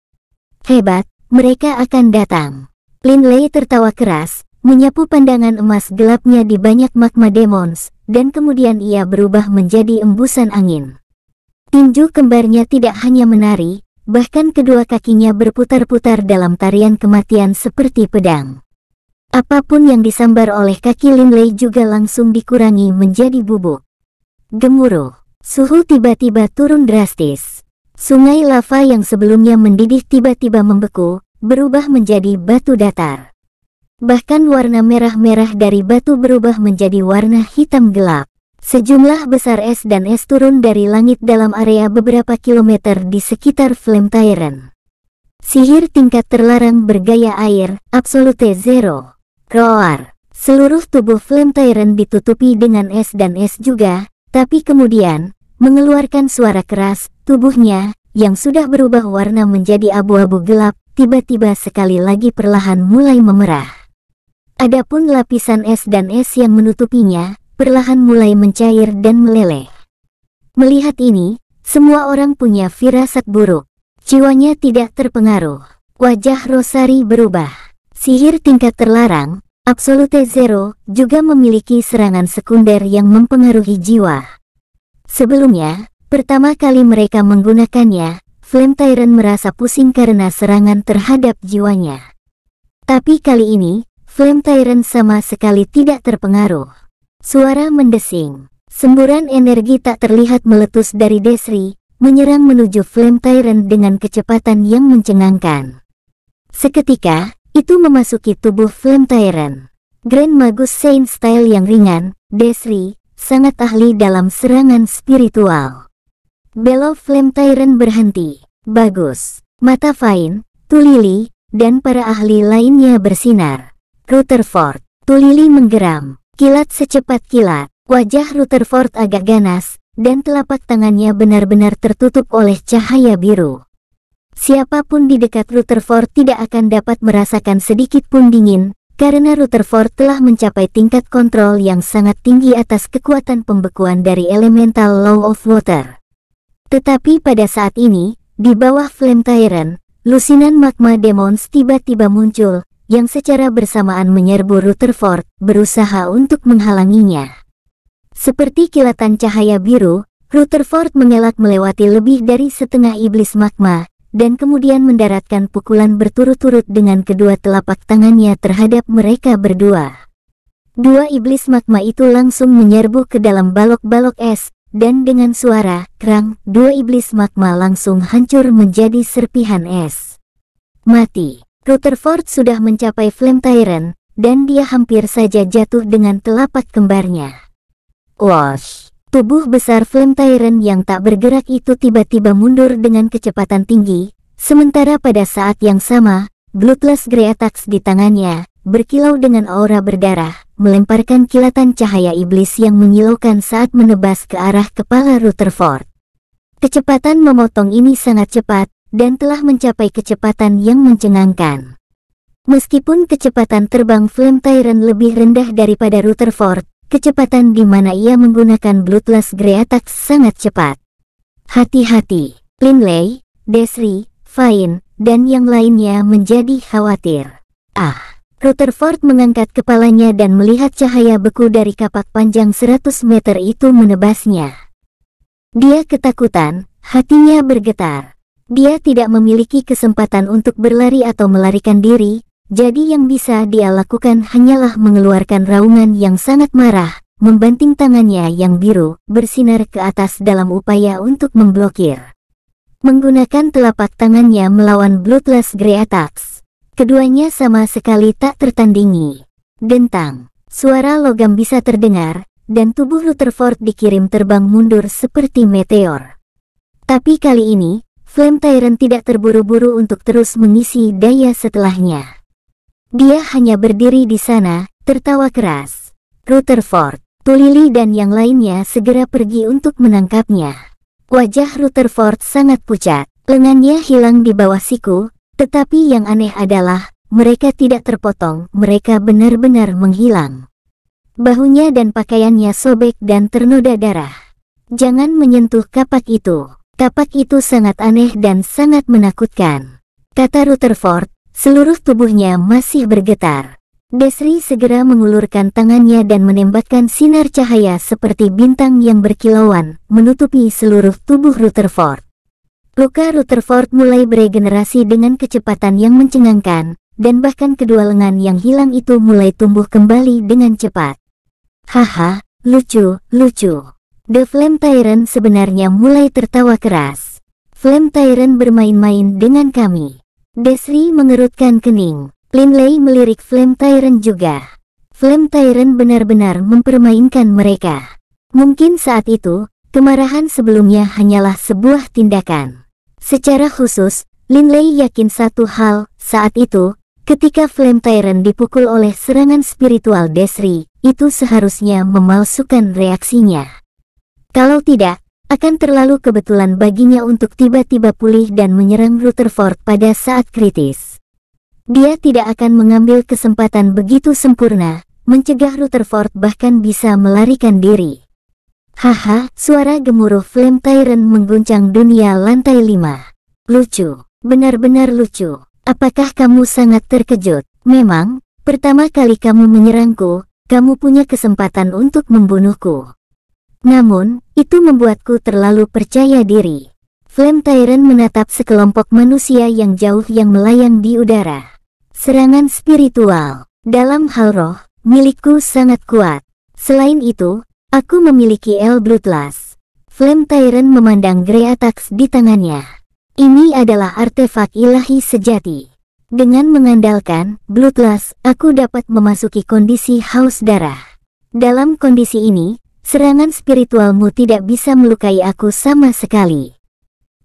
Hebat, mereka akan datang. Limley tertawa keras, menyapu pandangan emas gelapnya di banyak magma demons, dan kemudian ia berubah menjadi embusan angin. Tinju kembarnya tidak hanya menari, bahkan kedua kakinya berputar-putar dalam tarian kematian seperti pedang. Apapun yang disambar oleh kaki Lin Lei juga langsung dikurangi menjadi bubuk. Gemuruh, suhu tiba-tiba turun drastis. Sungai lava yang sebelumnya mendidih tiba-tiba membeku, berubah menjadi batu datar. Bahkan warna merah-merah dari batu berubah menjadi warna hitam gelap. Sejumlah besar es dan es turun dari langit dalam area beberapa kilometer di sekitar Flame Tyrant. Sihir tingkat terlarang bergaya air, absolute zero. Roar. Seluruh tubuh Flame Tyrant ditutupi dengan es dan es juga, tapi kemudian, mengeluarkan suara keras, tubuhnya, yang sudah berubah warna menjadi abu-abu gelap, tiba-tiba sekali lagi perlahan mulai memerah. Adapun lapisan es dan es yang menutupinya, perlahan mulai mencair dan meleleh. Melihat ini, semua orang punya firasat buruk. Jiwanya tidak terpengaruh. Wajah Rosari berubah. Sihir tingkat terlarang, Absolute Zero, juga memiliki serangan sekunder yang mempengaruhi jiwa. Sebelumnya, pertama kali mereka menggunakannya, Flame Tyrant merasa pusing karena serangan terhadap jiwanya. Tapi kali ini, Flame Tyrant sama sekali tidak terpengaruh. Suara mendesing. Semburan energi tak terlihat meletus dari Desri, menyerang menuju Flame Tyrant dengan kecepatan yang mencengangkan. Seketika, itu memasuki tubuh Flame Tyrant. Grand Magus Saint Style yang ringan, Desri, sangat ahli dalam serangan spiritual. Belo Flame Tyrant berhenti. Bagus. Mata Fain, Tulili, dan para ahli lainnya bersinar. Rutherford, Tulili menggeram, Kilat secepat kilat, wajah Rutherford agak ganas, dan telapak tangannya benar-benar tertutup oleh cahaya biru. Siapapun di dekat Rutherford tidak akan dapat merasakan sedikit pun dingin, karena Rutherford telah mencapai tingkat kontrol yang sangat tinggi atas kekuatan pembekuan dari elemental law of water. Tetapi pada saat ini, di bawah Flame Tyrant, lusinan magma demons tiba-tiba muncul, yang secara bersamaan menyerbu Rutherford, berusaha untuk menghalanginya. Seperti kilatan cahaya biru, Rutherford mengelak melewati lebih dari setengah iblis magma, dan kemudian mendaratkan pukulan berturut-turut dengan kedua telapak tangannya terhadap mereka berdua. Dua iblis magma itu langsung menyerbu ke dalam balok-balok es, dan dengan suara kerang, dua iblis magma langsung hancur menjadi serpihan es. Mati. Rutherford sudah mencapai Flame Tyrant, dan dia hampir saja jatuh dengan telapak kembarnya. Wash! Tubuh besar Flame Tyrant yang tak bergerak itu tiba-tiba mundur dengan kecepatan tinggi, sementara pada saat yang sama, Bloodless Grey Attacks di tangannya, berkilau dengan aura berdarah, melemparkan kilatan cahaya iblis yang menyilaukan saat menebas ke arah kepala Rutherford. Kecepatan memotong ini sangat cepat, dan telah mencapai kecepatan yang mencengangkan. Meskipun kecepatan terbang Flame Tyrant lebih rendah daripada Rutherford, kecepatan di mana ia menggunakan Bloodless Grey Attack sangat cepat. Hati-hati, Linley, Desri, Fine, dan yang lainnya menjadi khawatir. Ah, Rutherford mengangkat kepalanya dan melihat cahaya beku dari kapak panjang 100 meter itu menebasnya. Dia ketakutan, hatinya bergetar. Dia tidak memiliki kesempatan untuk berlari atau melarikan diri, jadi yang bisa dia lakukan hanyalah mengeluarkan raungan yang sangat marah, membanting tangannya yang biru, bersinar ke atas dalam upaya untuk memblokir. Menggunakan telapak tangannya melawan Bloodless Grey Attacks. Keduanya sama sekali tak tertandingi. Dentang, suara logam bisa terdengar, dan tubuh Rutherford dikirim terbang mundur seperti meteor. Tapi kali ini, Flame Tyrant tidak terburu-buru untuk terus mengisi daya setelahnya. Dia hanya berdiri di sana, tertawa keras. Rutherford, Tulili dan yang lainnya segera pergi untuk menangkapnya. Wajah Rutherford sangat pucat, lengannya hilang di bawah siku, tetapi yang aneh adalah, mereka tidak terpotong, mereka benar-benar menghilang. Bahunya dan pakaiannya sobek dan ternoda darah. Jangan menyentuh kapak itu. Tapak itu sangat aneh dan sangat menakutkan. Kata Rutherford, seluruh tubuhnya masih bergetar. Desri segera mengulurkan tangannya dan menembakkan sinar cahaya seperti bintang yang berkilauan, menutupi seluruh tubuh Rutherford. Luka Rutherford mulai beregenerasi dengan kecepatan yang mencengangkan, dan bahkan kedua lengan yang hilang itu mulai tumbuh kembali dengan cepat. Haha, lucu, lucu. The Flame Tyrant sebenarnya mulai tertawa keras. Flame Tyrant bermain-main dengan kami. Desri mengerutkan kening. Linley melirik Flame Tyrant juga. Flame Tyrant benar-benar mempermainkan mereka. Mungkin saat itu, kemarahan sebelumnya hanyalah sebuah tindakan. Secara khusus, Linley yakin satu hal, saat itu, ketika Flame Tyrant dipukul oleh serangan spiritual Desri, itu seharusnya memalsukan reaksinya. Kalau tidak, akan terlalu kebetulan baginya untuk tiba-tiba pulih dan menyerang Rutherford pada saat kritis. Dia tidak akan mengambil kesempatan begitu sempurna, mencegah Rutherford bahkan bisa melarikan diri. Haha, suara gemuruh Flame Tyrant mengguncang dunia lantai 5. Lucu, benar-benar lucu. Apakah kamu sangat terkejut? Memang, pertama kali kamu menyerangku, kamu punya kesempatan untuk membunuhku. Namun, itu membuatku terlalu percaya diri. Flame Tyrant menatap sekelompok manusia yang jauh yang melayang di udara. Serangan spiritual, dalam hal roh, milikku sangat kuat. Selain itu, aku memiliki El Bloodlust. Flame Tyrant memandang Grey Attacks di tangannya. Ini adalah artefak ilahi sejati. Dengan mengandalkan Bloodlust, aku dapat memasuki kondisi haus darah. Dalam kondisi ini, Serangan spiritualmu tidak bisa melukai aku sama sekali.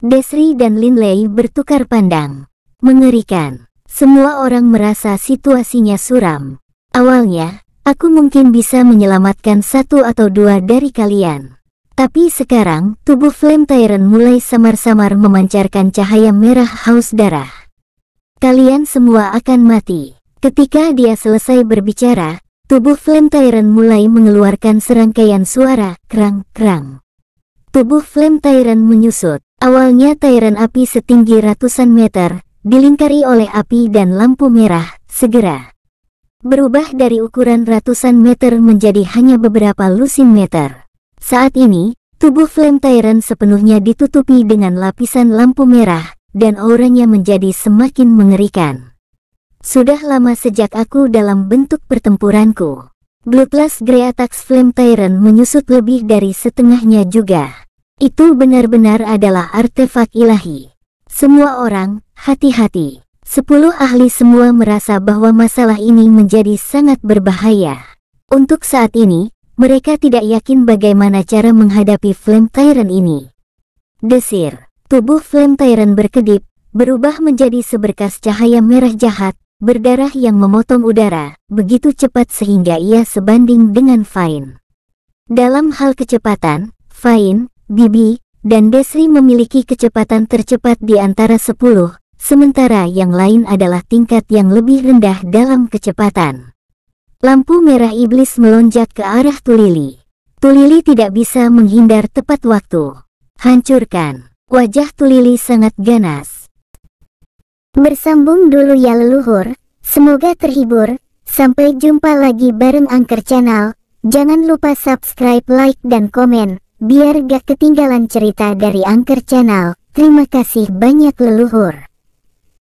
Desri dan Lin Lei bertukar pandang. Mengerikan. Semua orang merasa situasinya suram. Awalnya, aku mungkin bisa menyelamatkan satu atau dua dari kalian. Tapi sekarang, tubuh Flame Tyrant mulai samar-samar memancarkan cahaya merah haus darah. Kalian semua akan mati. Ketika dia selesai berbicara, Tubuh Flame Tyrant mulai mengeluarkan serangkaian suara kerang-kerang. Tubuh Flame Tyrant menyusut. Awalnya Tyrant api setinggi ratusan meter, dilingkari oleh api dan lampu merah, segera. Berubah dari ukuran ratusan meter menjadi hanya beberapa lusin meter. Saat ini, tubuh Flame Tyrant sepenuhnya ditutupi dengan lapisan lampu merah, dan auranya menjadi semakin mengerikan. Sudah lama sejak aku dalam bentuk pertempuranku. Blue Plus Grey Attacks Flame Tyrant menyusut lebih dari setengahnya juga. Itu benar-benar adalah artefak ilahi. Semua orang, hati-hati. Sepuluh ahli semua merasa bahwa masalah ini menjadi sangat berbahaya. Untuk saat ini, mereka tidak yakin bagaimana cara menghadapi Flame Tyrant ini. Desir, tubuh Flame Tyrant berkedip, berubah menjadi seberkas cahaya merah jahat, berdarah yang memotong udara, begitu cepat sehingga ia sebanding dengan Fain. Dalam hal kecepatan, Fain, Bibi, dan Desri memiliki kecepatan tercepat di antara 10, sementara yang lain adalah tingkat yang lebih rendah dalam kecepatan. Lampu merah iblis melonjak ke arah Tulili. Tulili tidak bisa menghindar tepat waktu. Hancurkan. Wajah Tulili sangat ganas. Bersambung dulu ya leluhur, semoga terhibur, sampai jumpa lagi bareng Angker Channel, jangan lupa subscribe, like, dan komen, biar gak ketinggalan cerita dari Angker Channel, terima kasih banyak leluhur.